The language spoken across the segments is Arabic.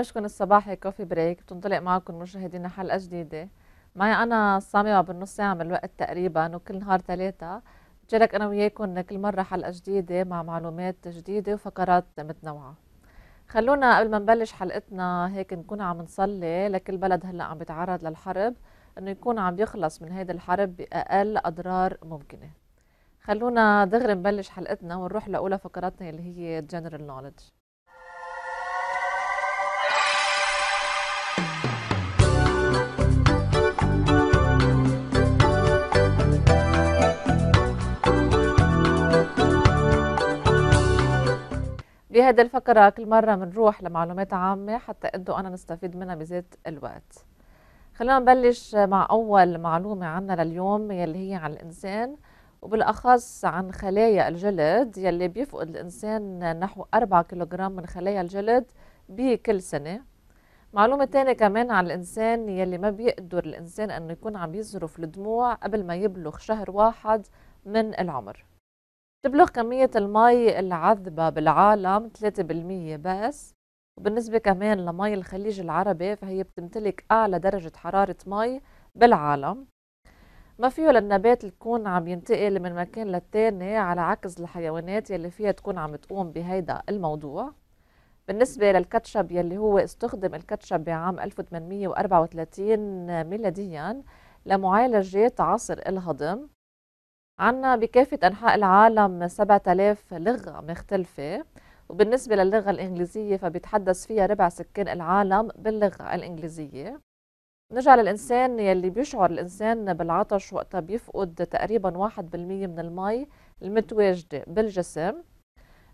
برشكم الصباحي كوفي بريك بتنطلق معكم مشاهدينا حلقه جديده معي انا صاممه بالنص ساعه من الوقت تقريبا وكل نهار ثلاثه بتشارك انا وياكم كل مره حلقه جديده مع معلومات جديده وفقرات متنوعه خلونا قبل ما نبلش حلقتنا هيك نكون عم نصلي لكل بلد هلا عم بيتعرض للحرب انه يكون عم يخلص من هيدي الحرب باقل اضرار ممكنه خلونا دغري نبلش حلقتنا ونروح لاولى فقراتنا اللي هي جنرال نولج بهذه الفقرة كل مرة بنروح لمعلومات عامة حتى قد أنا نستفيد منها بذات الوقت خلينا نبلش مع أول معلومة عنا لليوم يلي هي عن الإنسان وبالأخص عن خلايا الجلد يلي بيفقد الإنسان نحو 4 كيلوغرام من خلايا الجلد بكل سنة معلومة تانية كمان عن الإنسان يلي ما بيقدر الإنسان أنه يكون عم يزرف الدموع قبل ما يبلغ شهر واحد من العمر تبلغ كمية المي العذبة بالعالم 3% بس وبالنسبة كمان لمي الخليج العربي فهي بتمتلك أعلى درجة حرارة مي بالعالم ما فيه للنبات تكون عم ينتقل من مكان للتاني على عكس الحيوانات يلي فيها تكون عم تقوم بهيدا الموضوع بالنسبة للكاتشب يلي هو استخدم الكاتشب بعام 1834 ميلاديا لمعالجة عصر الهضم عنا بكافة أنحاء العالم 7000 لغة مختلفة وبالنسبة للغة الإنجليزية فبيتحدث فيها ربع سكان العالم باللغة الإنجليزية نرجع للإنسان يلي بيشعر الإنسان بالعطش وقتها بيفقد تقريبا 1% من المي المتواجدة بالجسم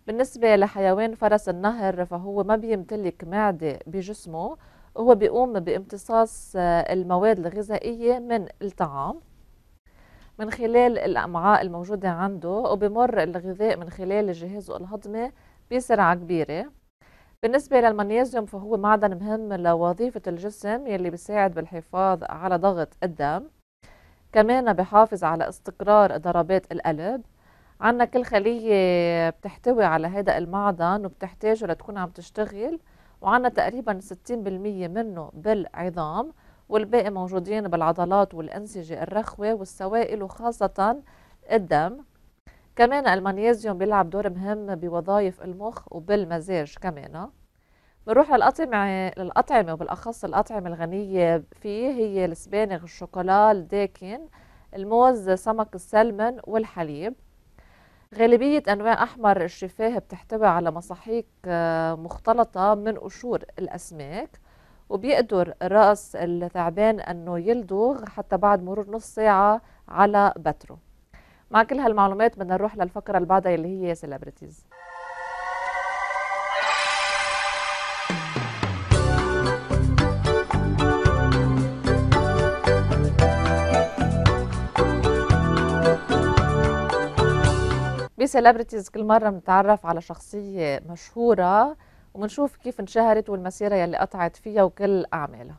بالنسبة لحيوان فرس النهر فهو ما بيمتلك معدة بجسمه وهو بيقوم بامتصاص المواد الغذائية من الطعام من خلال الأمعاء الموجودة عنده وبمر الغذاء من خلال جهازه الهضمي بسرعة كبيرة بالنسبة للمغنيسيوم فهو معدن مهم لوظيفة الجسم يلي بيساعد بالحفاظ على ضغط الدم كمان بحافظ على استقرار ضربات القلب عنا كل خلية بتحتوي على هذا المعدن وبتحتاجه لتكون عم تشتغل وعنا تقريبا 60% منه بالعظام والباقي موجودين بالعضلات والأنسجة الرخوة والسوائل وخاصة الدم كمان المغنيزيوم بيلعب دور مهم بوظائف المخ وبالمزاج كمان بنروح للأطعمة للأطعمة وبالأخص الأطعمة الغنية فيه هي السبانغ الشوكولا الداكن الموز سمك السلمون والحليب غالبية أنواع أحمر الشفاه بتحتوي على مصاحيق آه، مختلطة من قشور الأسماك وبيقدر رأس الثعبان أنه يلدغ حتى بعد مرور نص ساعة على بتره مع كل هالمعلومات بدنا نروح للفقرة اللي بعدها اللي هي سيلبرتيز بسيلبرتيز كل مرة بنتعرف على شخصية مشهورة وبنشوف كيف انشهرت والمسيرة يلي قطعت فيها وكل أعمالها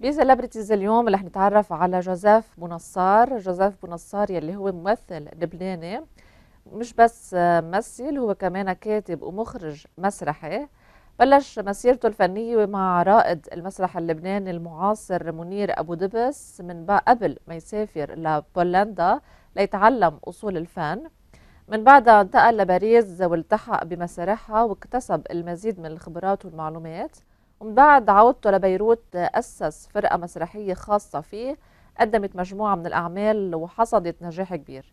بسلبرتيز اليوم رح نتعرف على جوزيف بونصار جوزيف بونصار يلي هو ممثل لبناني مش بس ممثل هو كمان كاتب ومخرج مسرحي بلش مسيرته الفنية مع رائد المسرح اللبناني المعاصر منير أبو دبس من قبل ما يسافر لبولندا ليتعلم أصول الفن من بعدها انتقل لباريس والتحق بمسارحها واكتسب المزيد من الخبرات والمعلومات ومن بعد عودته لبيروت أسس فرقة مسرحية خاصة فيه قدمت مجموعة من الأعمال وحصدت نجاح كبير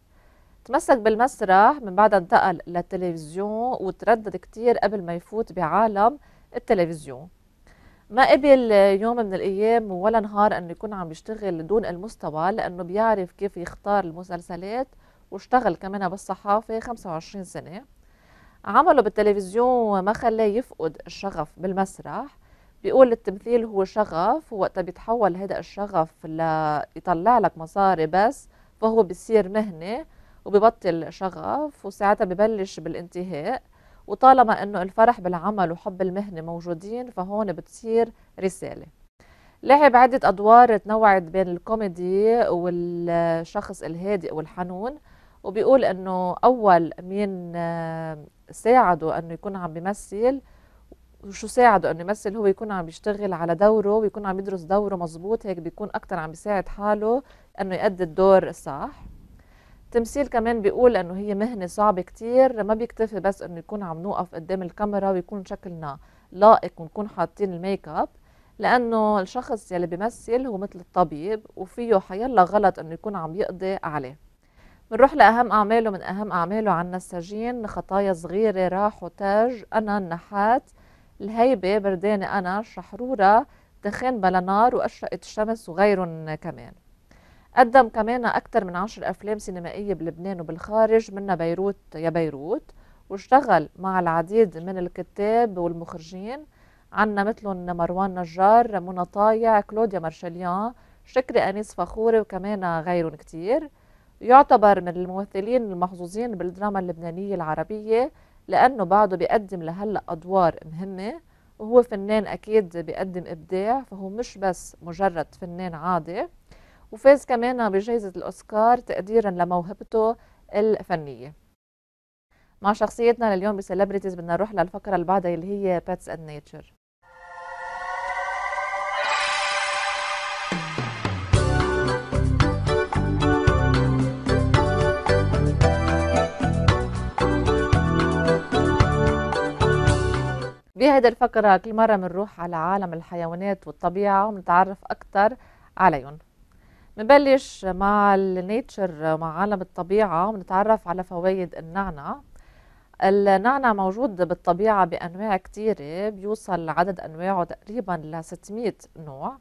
تمسك بالمسرح من بعدها انتقل للتلفزيون وتردد كتير قبل ما يفوت بعالم التلفزيون ما قبل يوم من الأيام ولا نهار أنه يكون عم يشتغل دون المستوى لأنه بيعرف كيف يختار المسلسلات واشتغل كمان بالصحافة 25 سنة عمله بالتلفزيون ما خلاه يفقد الشغف بالمسرح بيقول التمثيل هو شغف وقتها بيتحول هذا الشغف ليطلع لك مصاري بس فهو بيصير مهنة وببطل شغف وساعتها ببلش بالانتهاء وطالما انه الفرح بالعمل وحب المهنة موجودين فهون بتصير رسالة لعب عدة أدوار تنوعت بين الكوميدي والشخص الهادئ والحنون وبيقول أنه أول مين آه، ساعده أنه يكون عم بيمثل وشو ساعده أنه يمثل هو يكون عم بيشتغل على دوره ويكون عم يدرس دوره مظبوط هيك بيكون أكتر عم بيساعد حاله أنه يأدي الدور الصح تمثيل كمان بيقول أنه هي مهنة صعبة كتير ما بيكتفي بس أنه يكون عم نوقف قدام الكاميرا ويكون شكلنا لائق ونكون حاطين الميك اب لانه الشخص يلي بيمثل هو مثل الطبيب وفيه حيلا غلط انه يكون عم يقضي عليه بنروح لاهم اعماله من اهم اعماله عنا السجين خطايا صغيره راح وتاج انا النحات الهيبه برداني انا شحروره دخان بلا نار واشرقت الشمس وغيرهم كمان قدم كمان أكثر من عشر أفلام سينمائية بلبنان وبالخارج منها بيروت يا بيروت واشتغل مع العديد من الكتاب والمخرجين عنا مثلهم مروان نجار منى طايع كلوديا مارشاليان شكري أنيس فخوري وكمان غيرهم كتير يعتبر من الممثلين المحظوظين بالدراما اللبنانية العربية لأنه بعده بيقدم لهلأ أدوار مهمة وهو فنان أكيد بيقدم إبداع فهو مش بس مجرد فنان عادي وفاز كمان بجائزة الأوسكار تقديرا لموهبته الفنية مع شخصيتنا لليوم بسلبرتيز بدنا نروح للفقرة اللي بعدها اللي هي باتس اند نيتشر بهذه الفقرة كل مرة بنروح على عالم الحيوانات والطبيعة ونتعرف أكثر عليهم بنبلش مع النيتشر مع عالم الطبيعة ونتعرف على فوائد النعنع النعنع موجود بالطبيعة بأنواع كتيرة بيوصل عدد أنواعه تقريبا ل 600 نوع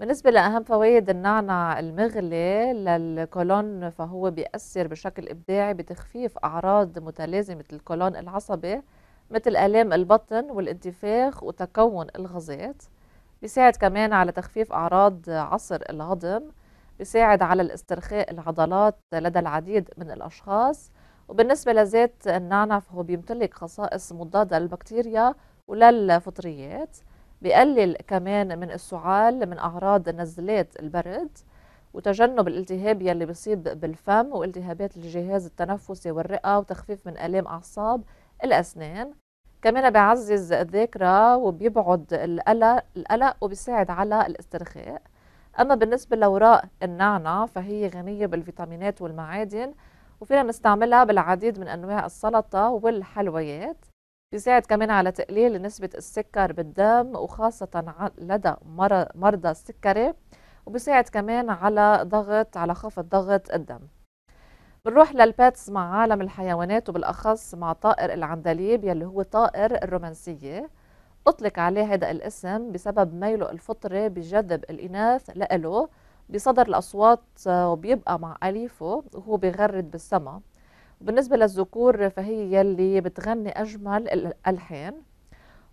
بالنسبة لأهم فوائد النعنع المغلي للكولون فهو بيأثر بشكل إبداعي بتخفيف أعراض متلازمة الكولون العصبي مثل آلام البطن والانتفاخ وتكون الغازات بيساعد كمان على تخفيف أعراض عصر الهضم بيساعد على الاسترخاء العضلات لدى العديد من الأشخاص وبالنسبة لزيت النعنع فهو بيمتلك خصائص مضادة للبكتيريا وللفطريات بقلل كمان من السعال من أعراض نزلات البرد وتجنب الالتهاب يلي بيصيب بالفم والتهابات الجهاز التنفسي والرئة وتخفيف من آلام أعصاب الأسنان كمان بيعزز الذاكرة وبيبعد القلق, القلق وبيساعد على الاسترخاء أما بالنسبة لأوراق النعنع فهي غنية بالفيتامينات والمعادن وفينا نستعملها بالعديد من أنواع السلطة والحلويات بيساعد كمان على تقليل نسبة السكر بالدم وخاصة لدى مرضى السكري وبيساعد كمان على ضغط على خفض ضغط الدم بنروح للباتس مع عالم الحيوانات وبالاخص مع طائر العندليب يلي هو طائر الرومانسيه اطلق عليه هذا الاسم بسبب ميله الفطري بجذب الاناث لإله بصدر الاصوات وبيبقى مع اليفه وهو بيغرد بالسما وبالنسبه للذكور فهي يلي بتغني اجمل الالحان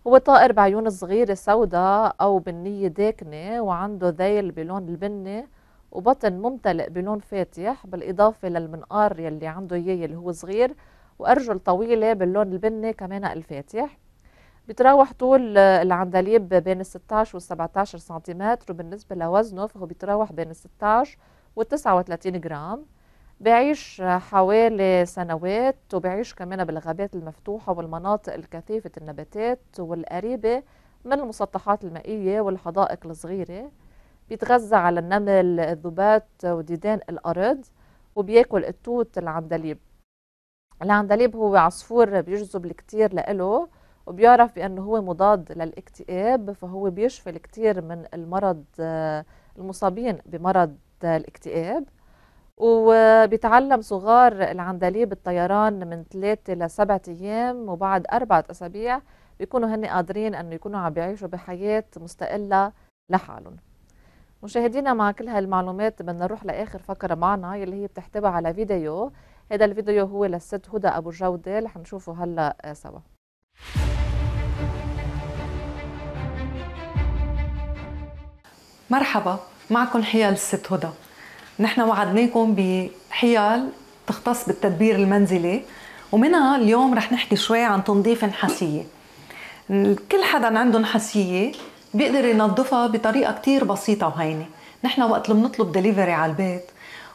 هو طائر بعيون صغيرة سوداء أو بنية داكنة وعنده ذيل بلون البني وبطن ممتلئ بلون فاتح بالإضافة للمنقار يلي عنده إياه اللي هو صغير وأرجل طويلة باللون البني كمان الفاتح بيتراوح طول آه، العندليب بين 16 و 17 سنتيمتر وبالنسبة لوزنه فهو بيتراوح بين 16 و 39 جرام بعيش آه، حوالي سنوات وبعيش كمان بالغابات المفتوحة والمناطق الكثيفة النباتات والقريبة من المسطحات المائية والحدائق الصغيرة بيتغذى على النمل الذبات وديدان الأرض وبياكل التوت العندليب العندليب هو عصفور بيجذب الكتير لإله وبيعرف بأنه هو مضاد للاكتئاب فهو بيشفي الكتير من المرض المصابين بمرض الاكتئاب وبيتعلم صغار العندليب الطيران من ثلاثة لسبعة أيام وبعد أربعة أسابيع بيكونوا هن قادرين أنه يكونوا عم بيعيشوا بحياة مستقلة لحالهم مشاهدينا مع كل هالمعلومات بدنا نروح لاخر فقره معنا يلي هي بتحتوي على فيديو هذا الفيديو هو للست هدى ابو جوده رح نشوفه هلا آه، سوا مرحبا معكم حيال الست هدى نحن وعدناكم بحيال تختص بالتدبير المنزلي ومنها اليوم رح نحكي شوي عن تنظيف النحاسيه كل حدا عنده نحاسيه بيقدر ينظفها بطريقه كتير بسيطه وهينه نحن وقت اللي بنطلب دليفري على البيت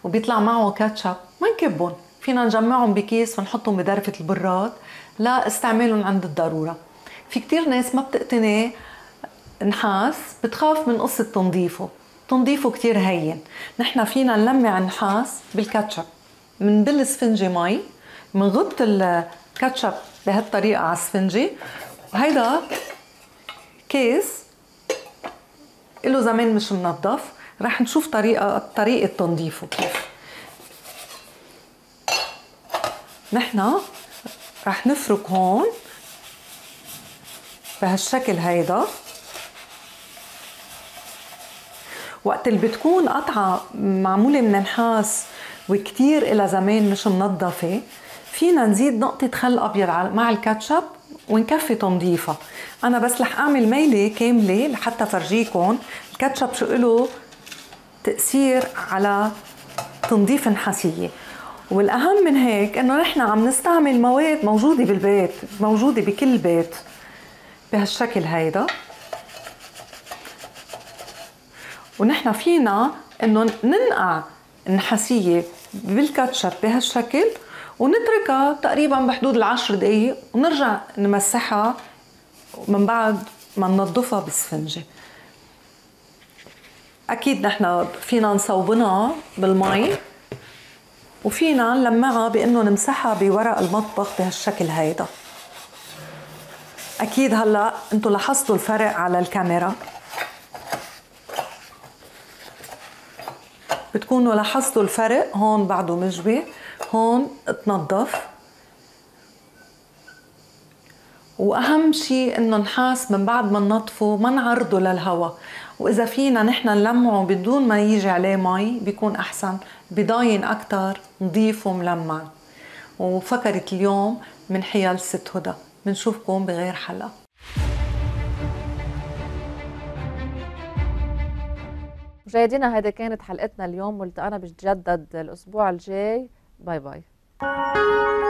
وبيطلع معه كاتشب ما نكبهم فينا نجمعهم بكيس ونحطهم بدرفة البراد لاستعمالهم عند الضرورة في كتير ناس ما بتقتني نحاس بتخاف من قصة تنظيفه تنظيفه كتير هين نحن فينا نلمع النحاس بالكاتشب منبل سفنجة مي منغط الكاتشب بهالطريقة على السفنجة وهيدا كيس له زمان مش منظف رح نشوف طريقه طريقه تنظيفه كيف نحن رح نفرك هون بهالشكل هيدا وقت اللي بتكون قطعة معمولة من نحاس وكتير إلى زمان مش منظفة فينا نزيد نقطة خل أبيض مع الكاتشب ونكفي تنظيفها انا بس رح اعمل ميله كامله لحتى فرجيكم الكاتشب شو له تاثير على تنظيف النحاسيه والاهم من هيك انه نحن عم نستعمل مواد موجوده بالبيت موجوده بكل بيت بهالشكل هيدا ونحن فينا انه ننقع النحاسيه بالكاتشب بهالشكل ونتركها تقريبا بحدود العشر دقايق ونرجع نمسحها من بعد ما ننظفها بالسفنجة أكيد نحن فينا نصوبنا بالماء وفينا نلمعها بأنه نمسحها بورق المطبخ بهالشكل هيدا أكيد هلأ أنتوا لاحظتوا الفرق على الكاميرا بتكونوا لاحظتوا الفرق هون بعده مجوي هون تنظف واهم شيء انه نحاس من بعد ما ننظفه ما نعرضه للهواء واذا فينا نحن نلمعه بدون ما يجي عليه مي بيكون احسن بضاين اكثر نضيف وملمع وفكرة اليوم من حيال ست هدى بنشوفكم بغير حلقه مشاهدينا هذا كانت حلقتنا اليوم والتقانا بتجدد الاسبوع الجاي Bye bye.